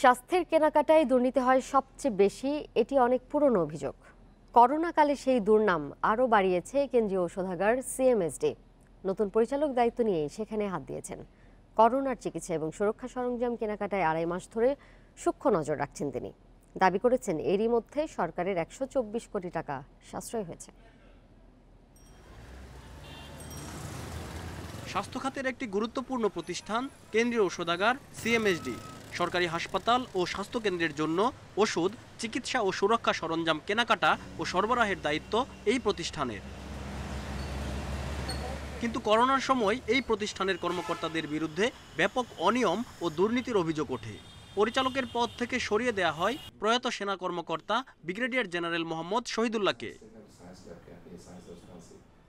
স্বাস্থ্যের কেনাকাটায় দুর্নীতি হয় সবচেয়ে বেশি এটি অনেক পুরনো অভিযোগ করোনাকালে সেই দুর্নাম আরও বাড়িয়েছে কেন্দ্রীয় ঔষধাগার সিএমএসডি নতুন পরিচালক দায়িত্ব নিয়ে সেখানে হাত দিয়েছেন করোনার চিকিৎসা এবং সুরক্ষা সরঞ্জাম কেনাকাটায় আড়াই মাস ধরে সূক্ষ্ম নজর রাখছেন তিনি দাবি করেছেন এরই মধ্যে সরকারের একশো চব্বিশ কোটি টাকা সাশ্রয় হয়েছে স্বাস্থ্য খাতের একটি গুরুত্বপূর্ণ প্রতিষ্ঠান কেন্দ্রীয় ঔষধাগার সিএমএসডি সরকারি হাসপাতাল ও স্বাস্থ্যকেন্দ্রের জন্য ওষুধ চিকিৎসা ও সুরক্ষা সরঞ্জাম কেনাকাটা ও সরবরাহের দায়িত্ব এই প্রতিষ্ঠানের কিন্তু করোনার সময় এই প্রতিষ্ঠানের কর্মকর্তাদের বিরুদ্ধে ব্যাপক অনিয়ম ও দুর্নীতির অভিযোগ ওঠে পরিচালকের পদ থেকে সরিয়ে দেয়া হয় প্রয়াত সেনা কর্মকর্তা ব্রিগেডিয়ার জেনারেল মোহাম্মদ শহীদুল্লাহকে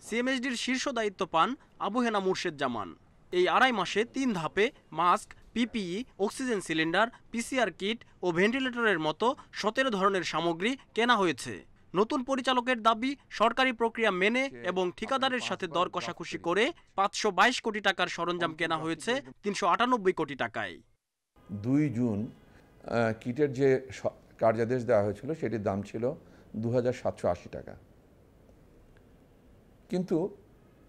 সিএমএসডির শীর্ষ দায়িত্ব পান আবু হেনা মুর্শেদ জামান এই আড়াই মাসে তিন ধাপে mask PPE oxygen cylinder PCR kit ও ভেন্টিলেটরের মতো সতেরো ধরনের সামগ্রী কেনা হয়েছে নতুন পরিচালকের দাবি সরকারি প্রক্রিয়া মেনে এবং ঠিকাদারের সাথে দর কষাকষি করে পাঁচশো কোটি টাকার সরঞ্জাম কেনা হয়েছে তিনশো আটানব্বই কোটি টাকায় দুই জুন কিটের যে কার্যাদেশ দেওয়া হয়েছিল সেটির দাম ছিল দু টাকা কিন্তু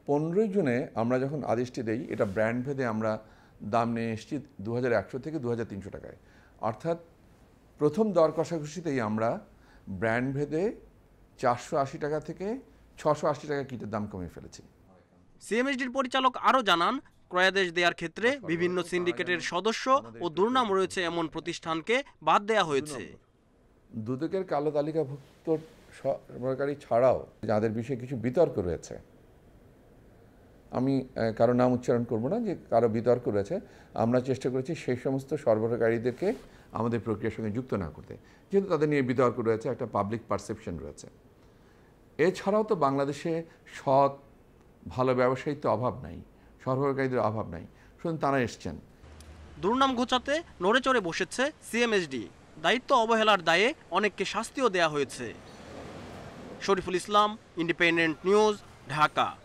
পনেরোই জুনে আমরা যখন আদেশটি দেই এটা ব্র্যান্ড ভেদে আমরা দাম নিয়ে এসছি দু থেকে দু টাকায় অর্থাৎ প্রথম দর কষাকষিতেই আমরা ব্র্যান্ড ভেদে চারশো আশি টাকা থেকে ছশো আশি টাকা কিটের দাম কমিয়ে ফেলেছি সিএমএসডির পরিচালক আরও জানান ক্রয়াদেশ দেওয়ার ক্ষেত্রে আচ্ছা, বিভিন্ন আচ্ছা, সিন্ডিকেটের আচ্ছা, সদস্য ও দুর্নাম রয়েছে এমন প্রতিষ্ঠানকে বাদ দেয়া হয়েছে দুদকের কালো তালিকাভুক্ত সরকারি ছাড়াও যাদের বিষয়ে কিছু বিতর্ক রয়েছে আমি কারো নাম উচ্চারণ করব না যে কারো বিতর্ক রয়েছে আমরা চেষ্টা করেছি সেই সমস্ত সরবরাহকারীদেরকে আমাদের প্রক্রিয়ার সঙ্গে যুক্ত না করতে যেহেতু তাদের নিয়ে বিতর্ক রয়েছে একটা পাবলিক পারসেপশন রয়েছে এছাড়াও তো বাংলাদেশে সৎ ভালো ব্যবসায়ী তো অভাব নাই সরবরাহকারীদের অভাব নাই শুধু তারা এসছেন দুর্নাম ঘোচাতে নড়ে চড়ে বসেছে সিএমএসডি দায়িত্ব অবহেলার দায়ে অনেককে শাস্তিও দেয়া হয়েছে শরীফুল ইসলাম ইন্ডিপেন্ডেন্ট নিউজ ঢাকা